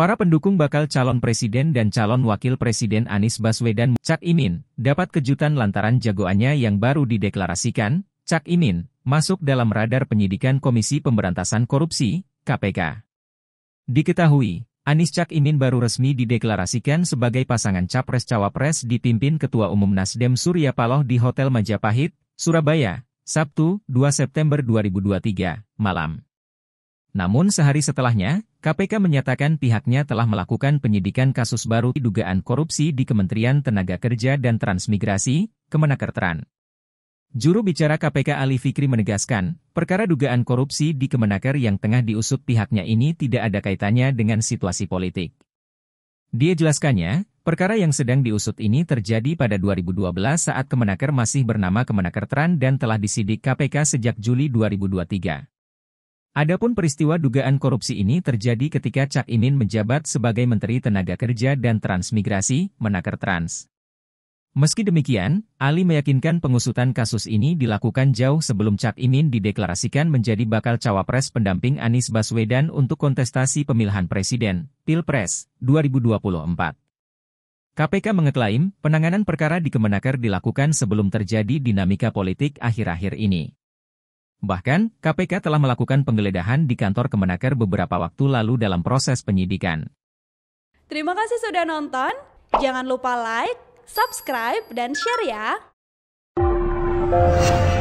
Para pendukung bakal calon presiden dan calon wakil presiden Anies Baswedan Cak Imin dapat kejutan lantaran jagoannya yang baru dideklarasikan, Cak Imin, masuk dalam radar penyidikan Komisi Pemberantasan Korupsi, KPK. Diketahui, Anies Cak Imin baru resmi dideklarasikan sebagai pasangan Capres-Cawapres dipimpin Ketua Umum Nasdem Surya Paloh di Hotel Majapahit, Surabaya, Sabtu, 2 September 2023, malam. Namun sehari setelahnya, KPK menyatakan pihaknya telah melakukan penyidikan kasus baru dugaan korupsi di Kementerian Tenaga Kerja dan Transmigrasi, Kemenakerteran. Juru bicara KPK Ali Fikri menegaskan, perkara dugaan korupsi di Kemenaker yang tengah diusut pihaknya ini tidak ada kaitannya dengan situasi politik. Dia jelaskannya, perkara yang sedang diusut ini terjadi pada 2012 saat Kemenaker masih bernama Kemenakerteran dan telah disidik KPK sejak Juli 2023. Adapun peristiwa dugaan korupsi ini terjadi ketika Cak Imin menjabat sebagai Menteri Tenaga Kerja dan Transmigrasi, Menaker Trans. Meski demikian, Ali meyakinkan pengusutan kasus ini dilakukan jauh sebelum Cak Imin dideklarasikan menjadi bakal cawapres pendamping Anies Baswedan untuk kontestasi pemilihan presiden, Pilpres, 2024. KPK mengeklaim penanganan perkara di Kemenaker dilakukan sebelum terjadi dinamika politik akhir-akhir ini. Bahkan, KPK telah melakukan penggeledahan di kantor Kemenaker beberapa waktu lalu dalam proses penyidikan. Terima kasih sudah nonton. Jangan lupa like, subscribe, dan share ya.